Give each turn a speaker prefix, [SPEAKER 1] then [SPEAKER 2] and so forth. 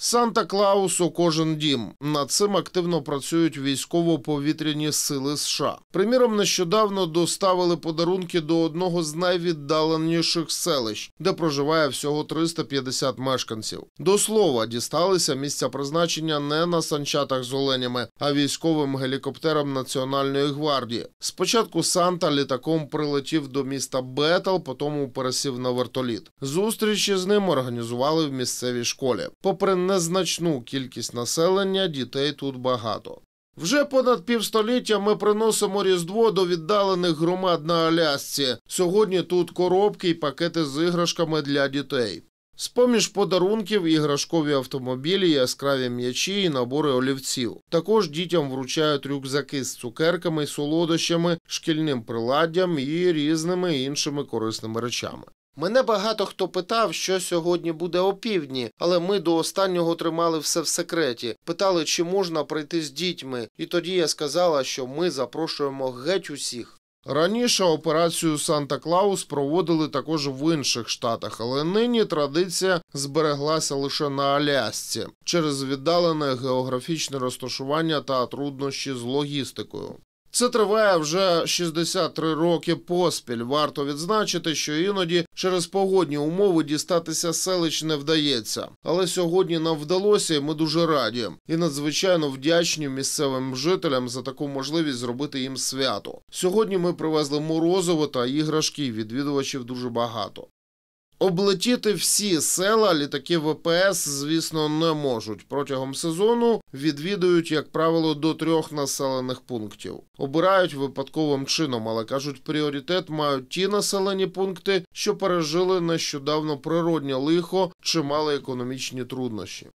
[SPEAKER 1] санта Клаусу, кожен дім над цим активно працюють військово-повітряні сили США. Приміром, нещодавно доставили подарунки до одного з найвіддаленіших селищ, де проживає всього 350 мешканців. До слова, дісталися місця призначення не на санчатах з оленями, а військовим гелікоптером Національної гвардії. Спочатку Санта літаком прилетів до міста Бетл, потім пересів на вертоліт. Зустрічі з ним організували в місцевій школі. Попри незначну кількість населення, дітей тут багато. Вже понад півстоліття ми приносимо різдво до віддалених громад на Алясці. Сьогодні тут коробки і пакети з іграшками для дітей. З поміж подарунків іграшкові автомобілі, яскраві м'ячі і набори олівців. Також дітям вручають рюкзаки з цукерками, солодощами, шкільним приладдям і різними іншими корисними речами. Мене багато хто питав, що сьогодні буде опівдні, але ми до останнього тримали все в секреті. Питали, чи можна прийти з дітьми, і тоді я сказала, що ми запрошуємо геть усіх. Раніше операцію Санта Клаус проводили також в інших штатах, але нині традиція збереглася лише на Алясці через віддалене географічне розташування та труднощі з логістикою. Це триває вже 63 роки поспіль. Варто відзначити, що іноді через погодні умови дістатися селищ не вдається. Але сьогодні нам вдалося, і ми дуже раді і надзвичайно вдячні місцевим жителям за таку можливість зробити їм свято. Сьогодні ми привезли морозиво та іграшки. Відвідувачів дуже багато. Облетіти всі села літаки ВПС, звісно, не можуть. Протягом сезону відвідують, як правило, до трьох населених пунктів. Обирають випадковим чином, але кажуть, пріоритет мають ті населені пункти, що пережили нещодавно природнє лихо чи мали економічні труднощі.